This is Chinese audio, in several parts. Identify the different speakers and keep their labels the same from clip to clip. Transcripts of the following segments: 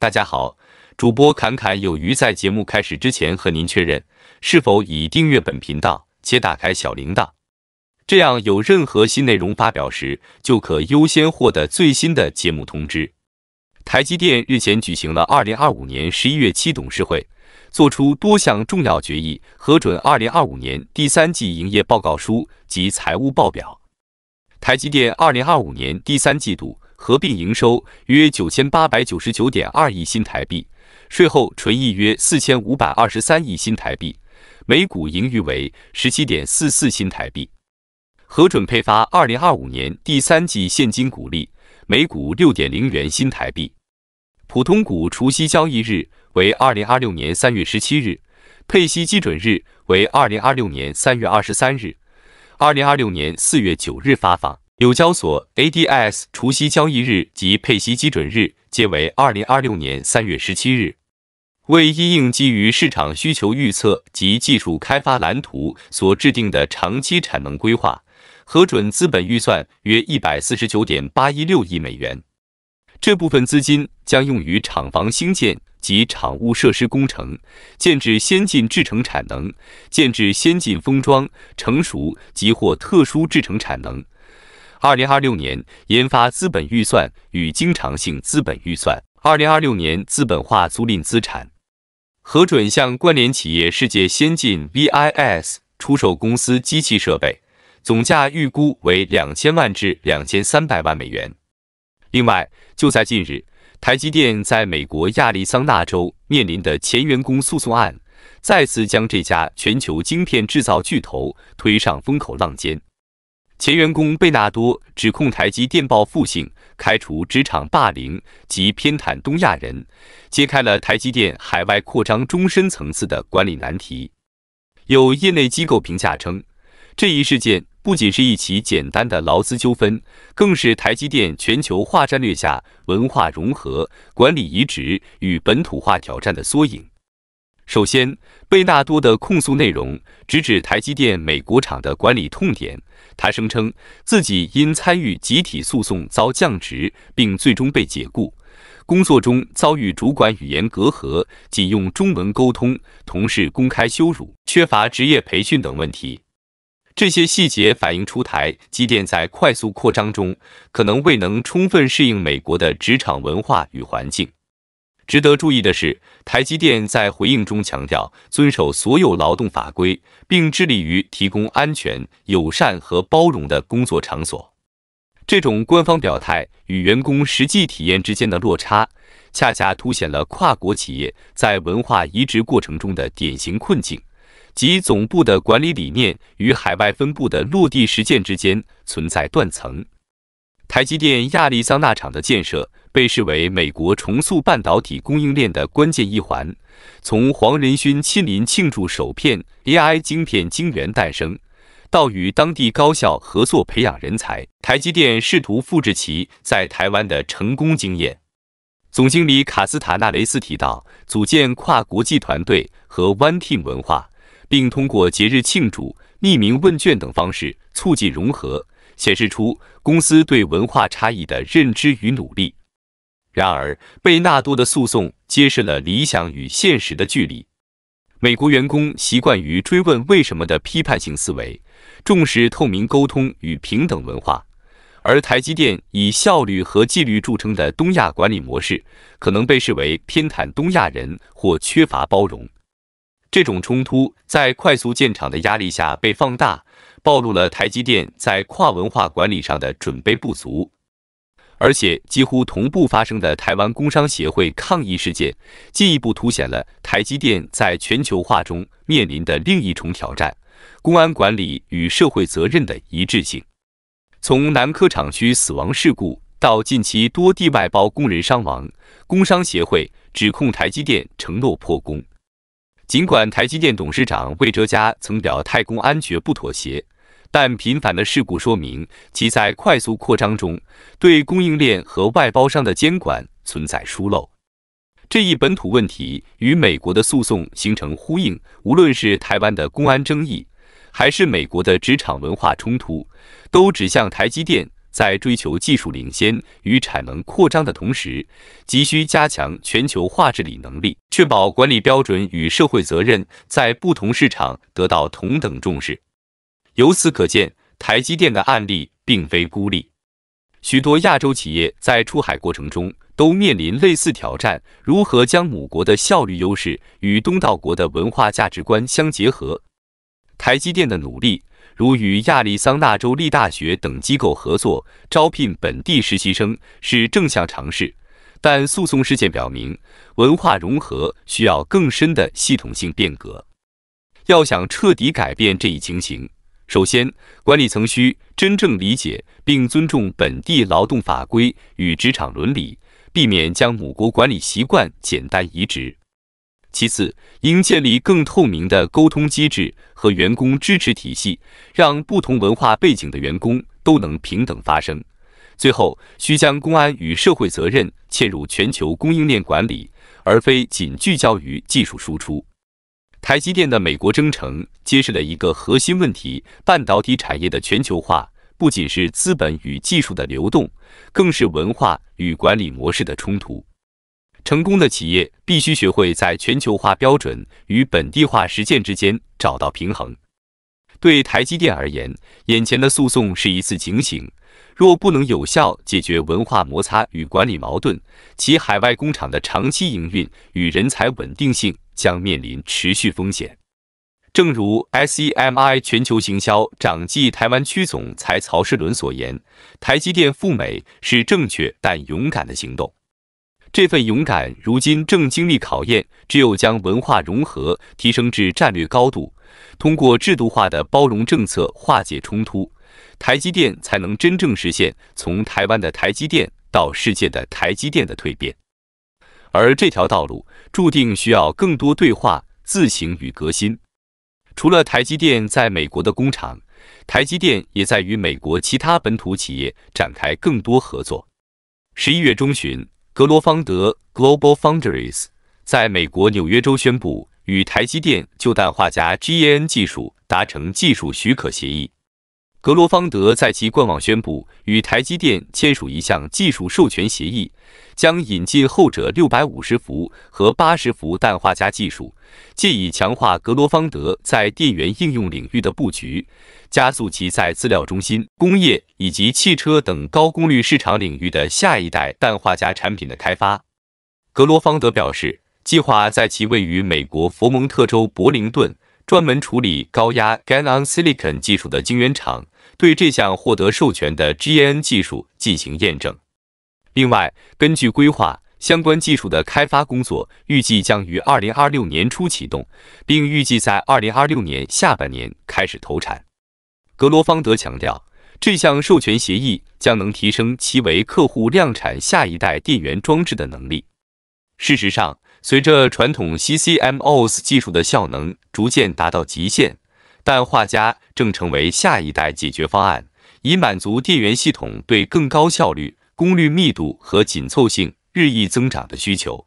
Speaker 1: 大家好，主播侃侃有余，在节目开始之前和您确认，是否已订阅本频道且打开小铃铛？这样有任何新内容发表时，就可优先获得最新的节目通知。台积电日前举行了二零二五年十一月七董事会，做出多项重要决议，核准二零二五年第三季营业报告书及财务报表。台积电二零二五年第三季度。合并营收约九千八百九十九点二亿新台币，税后纯益约四千五百二十三亿新台币，每股盈余为十七点四四新台币。核准配发二零二五年第三季现金股利，每股六点零元新台币。普通股除息交易日为二零二六年三月十七日，配息基准日为二零二六年三月二十三日，二零二六年四月九日发放。纽交所 ADS 除息交易日及配息基准日皆为二零二六年三月十七日。为应基于市场需求预测及技术开发蓝图所制定的长期产能规划，核准资本预算约一百四十九点八一六亿美元。这部分资金将用于厂房兴建及厂务设施工程，建制先进制程产能，建制先进封装成熟及或特殊制程产能。二零二六年研发资本预算与经常性资本预算。二零二六年资本化租赁资产。核准向关联企业世界先进 （VIS） 出售公司机器设备，总价预估为两千万至两千三百万美元。另外，就在近日，台积电在美国亚利桑那州面临的前员工诉讼案，再次将这家全球晶片制造巨头推上风口浪尖。前员工贝纳多指控台积电报复性开除、职场霸凌及偏袒东亚人，揭开了台积电海外扩张中深层次的管理难题。有业内机构评价称，这一事件不仅是一起简单的劳资纠纷，更是台积电全球化战略下文化融合、管理移植与本土化挑战的缩影。首先，贝纳多的控诉内容直指台积电美国厂的管理痛点。他声称自己因参与集体诉讼遭降职，并最终被解雇。工作中遭遇主管语言隔阂，仅用中文沟通，同事公开羞辱，缺乏职业培训等问题。这些细节反映出台积电在快速扩张中可能未能充分适应美国的职场文化与环境。值得注意的是，台积电在回应中强调遵守所有劳动法规，并致力于提供安全、友善和包容的工作场所。这种官方表态与员工实际体验之间的落差，恰恰凸显了跨国企业在文化移植过程中的典型困境，即总部的管理理念与海外分部的落地实践之间存在断层。台积电亚利桑那厂的建设。被视为美国重塑半导体供应链的关键一环。从黄仁勋亲临庆祝首片 AI 晶片晶圆诞生，到与当地高校合作培养人才，台积电试图复制其在台湾的成功经验。总经理卡斯塔纳雷斯提到，组建跨国际团队和 One Team 文化，并通过节日庆祝、匿名问卷等方式促进融合，显示出公司对文化差异的认知与努力。然而，贝纳多的诉讼揭示了理想与现实的距离。美国员工习惯于追问“为什么”的批判性思维，重视透明沟通与平等文化，而台积电以效率和纪律著称的东亚管理模式，可能被视为偏袒东亚人或缺乏包容。这种冲突在快速建厂的压力下被放大，暴露了台积电在跨文化管理上的准备不足。而且几乎同步发生的台湾工商协会抗议事件，进一步凸显了台积电在全球化中面临的另一重挑战：公安管理与社会责任的一致性。从南科厂区死亡事故到近期多地外包工人伤亡，工商协会指控台积电承诺破功。尽管台积电董事长魏哲嘉曾表态，公安绝不妥协。但频繁的事故说明，其在快速扩张中对供应链和外包商的监管存在疏漏。这一本土问题与美国的诉讼形成呼应。无论是台湾的公安争议，还是美国的职场文化冲突，都指向台积电在追求技术领先与产能扩张的同时，急需加强全球化治理能力，确保管理标准与社会责任在不同市场得到同等重视。由此可见，台积电的案例并非孤立，许多亚洲企业在出海过程中都面临类似挑战：如何将母国的效率优势与东道国的文化价值观相结合？台积电的努力，如与亚利桑那州立大学等机构合作，招聘本地实习生，是正向尝试。但诉讼事件表明，文化融合需要更深的系统性变革。要想彻底改变这一情形，首先，管理层需真正理解并尊重本地劳动法规与职场伦理，避免将母国管理习惯简单移植。其次，应建立更透明的沟通机制和员工支持体系，让不同文化背景的员工都能平等发声。最后，需将公安与社会责任嵌入全球供应链管理，而非仅聚焦于技术输出。台积电的美国征程揭示了一个核心问题：半导体产业的全球化不仅是资本与技术的流动，更是文化与管理模式的冲突。成功的企业必须学会在全球化标准与本地化实践之间找到平衡。对台积电而言，眼前的诉讼是一次警醒。若不能有效解决文化摩擦与管理矛盾，其海外工厂的长期营运与人才稳定性。将面临持续风险。正如 SEMI 全球行销长暨台湾区总裁曹世伦所言，台积电赴美是正确但勇敢的行动。这份勇敢如今正经历考验。只有将文化融合提升至战略高度，通过制度化的包容政策化解冲突，台积电才能真正实现从台湾的台积电到世界的台积电的蜕变。而这条道路。注定需要更多对话、自省与革新。除了台积电在美国的工厂，台积电也在与美国其他本土企业展开更多合作。十一月中旬，格罗方德 （GlobalFoundries） 在美国纽约州宣布与台积电就氮化镓 （GaN） 技术达成技术许可协议。格罗方德在其官网宣布，与台积电签署一项技术授权协议，将引进后者650伏和80伏氮化镓技术，借以强化格罗方德在电源应用领域的布局，加速其在资料中心、工业以及汽车等高功率市场领域的下一代氮化镓产品的开发。格罗方德表示，计划在其位于美国佛蒙特州伯灵顿、专门处理高压 GaN-on-Silicon 技术的晶圆厂。对这项获得授权的 GaN 技术进行验证。另外，根据规划，相关技术的开发工作预计将于2026年初启动，并预计在2026年下半年开始投产。格罗方德强调，这项授权协议将能提升其为客户量产下一代电源装置的能力。事实上，随着传统 CMOS 技术的效能逐渐达到极限。氮化镓正成为下一代解决方案，以满足电源系统对更高效率、功率密度和紧凑性日益增长的需求。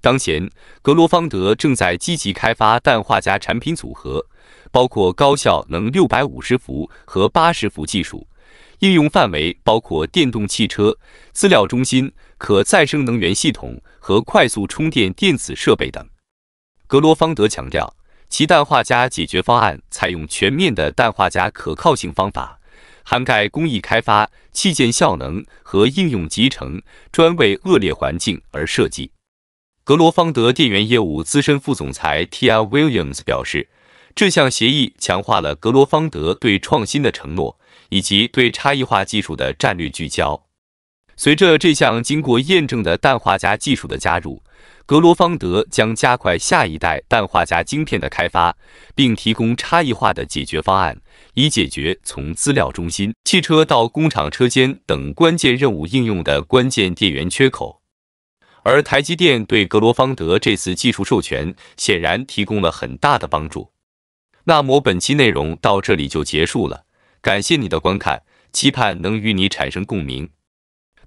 Speaker 1: 当前，格罗方德正在积极开发氮化镓产品组合，包括高效能650伏和80伏技术，应用范围包括电动汽车、资料中心、可再生能源系统和快速充电电子设备等。格罗方德强调。其氮化镓解决方案采用全面的氮化镓可靠性方法，涵盖工艺开发、器件效能和应用集成，专为恶劣环境而设计。格罗方德电源业务资深副总裁 T. L. Williams 表示：“这项协议强化了格罗方德对创新的承诺，以及对差异化技术的战略聚焦。”随着这项经过验证的氮化镓技术的加入，格罗方德将加快下一代氮化镓晶片的开发，并提供差异化的解决方案，以解决从资料中心、汽车到工厂车间等关键任务应用的关键电源缺口。而台积电对格罗方德这次技术授权，显然提供了很大的帮助。那么本期内容到这里就结束了，感谢你的观看，期盼能与你产生共鸣。